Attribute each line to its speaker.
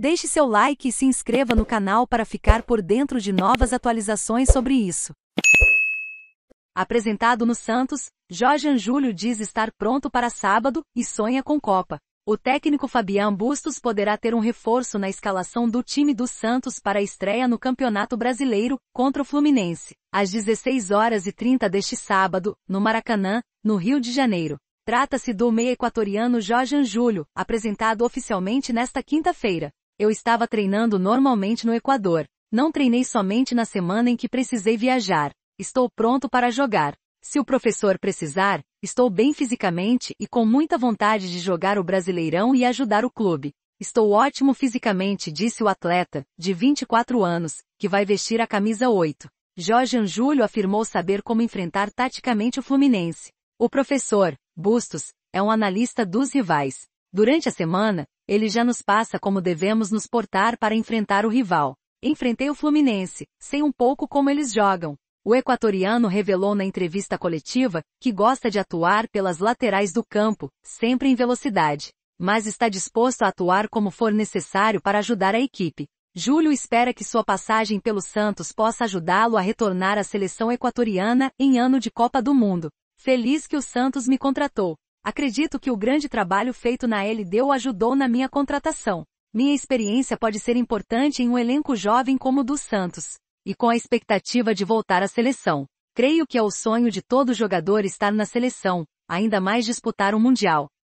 Speaker 1: Deixe seu like e se inscreva no canal para ficar por dentro de novas atualizações sobre isso. Apresentado no Santos, Jorge Anjulho diz estar pronto para sábado e sonha com Copa. O técnico Fabián Bustos poderá ter um reforço na escalação do time do Santos para a estreia no Campeonato Brasileiro contra o Fluminense, às 16 horas e 30 deste sábado, no Maracanã, no Rio de Janeiro. Trata-se do meia equatoriano Jorge Anjulho, apresentado oficialmente nesta quinta-feira. Eu estava treinando normalmente no Equador. Não treinei somente na semana em que precisei viajar. Estou pronto para jogar. Se o professor precisar, estou bem fisicamente e com muita vontade de jogar o Brasileirão e ajudar o clube. Estou ótimo fisicamente, disse o atleta, de 24 anos, que vai vestir a camisa 8. Jorge Anjulho afirmou saber como enfrentar taticamente o Fluminense. O professor, Bustos, é um analista dos rivais. Durante a semana, ele já nos passa como devemos nos portar para enfrentar o rival. Enfrentei o Fluminense, sei um pouco como eles jogam. O equatoriano revelou na entrevista coletiva que gosta de atuar pelas laterais do campo, sempre em velocidade, mas está disposto a atuar como for necessário para ajudar a equipe. Júlio espera que sua passagem pelo Santos possa ajudá-lo a retornar à seleção equatoriana em ano de Copa do Mundo. Feliz que o Santos me contratou. Acredito que o grande trabalho feito na LDU ajudou na minha contratação. Minha experiência pode ser importante em um elenco jovem como o do Santos, e com a expectativa de voltar à seleção. Creio que é o sonho de todo jogador estar na seleção, ainda mais disputar um Mundial.